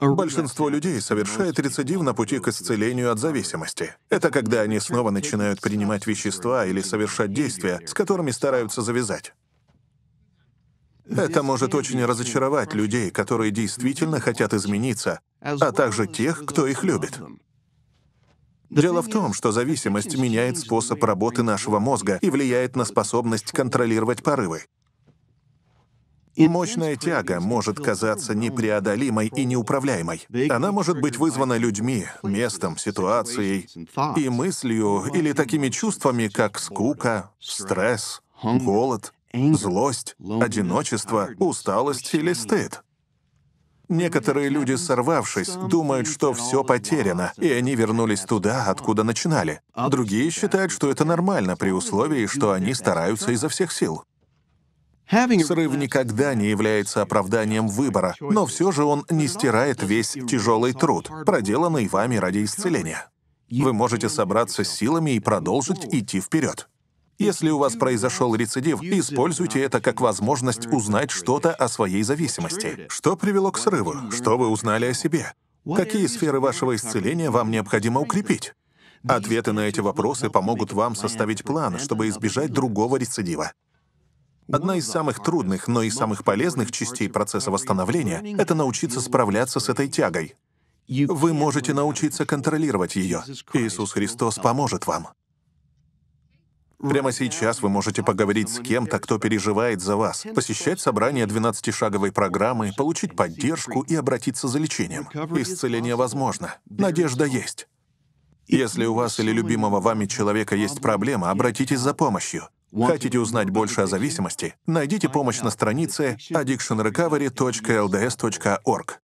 Большинство людей совершает рецидив на пути к исцелению от зависимости. Это когда они снова начинают принимать вещества или совершать действия, с которыми стараются завязать. Это может очень разочаровать людей, которые действительно хотят измениться, а также тех, кто их любит. Дело в том, что зависимость меняет способ работы нашего мозга и влияет на способность контролировать порывы. И мощная тяга может казаться непреодолимой и неуправляемой. Она может быть вызвана людьми, местом, ситуацией и мыслью или такими чувствами, как скука, стресс, голод, злость, одиночество, усталость или стыд. Некоторые люди, сорвавшись, думают, что все потеряно, и они вернулись туда, откуда начинали. Другие считают, что это нормально при условии, что они стараются изо всех сил. Срыв никогда не является оправданием выбора, но все же он не стирает весь тяжелый труд, проделанный вами ради исцеления. Вы можете собраться с силами и продолжить идти вперед. Если у вас произошел рецидив, используйте это как возможность узнать что-то о своей зависимости. Что привело к срыву? Что вы узнали о себе? Какие сферы вашего исцеления вам необходимо укрепить? Ответы на эти вопросы помогут вам составить план, чтобы избежать другого рецидива. Одна из самых трудных, но и самых полезных частей процесса восстановления — это научиться справляться с этой тягой. Вы можете научиться контролировать ее. Иисус Христос поможет вам. Прямо сейчас вы можете поговорить с кем-то, кто переживает за вас, посещать собрание 12-шаговой программы, получить поддержку и обратиться за лечением. Исцеление возможно. Надежда есть. Если у вас или любимого вами человека есть проблема, обратитесь за помощью. Хотите узнать больше о зависимости? Найдите помощь на странице addictionrecovery.lds.org.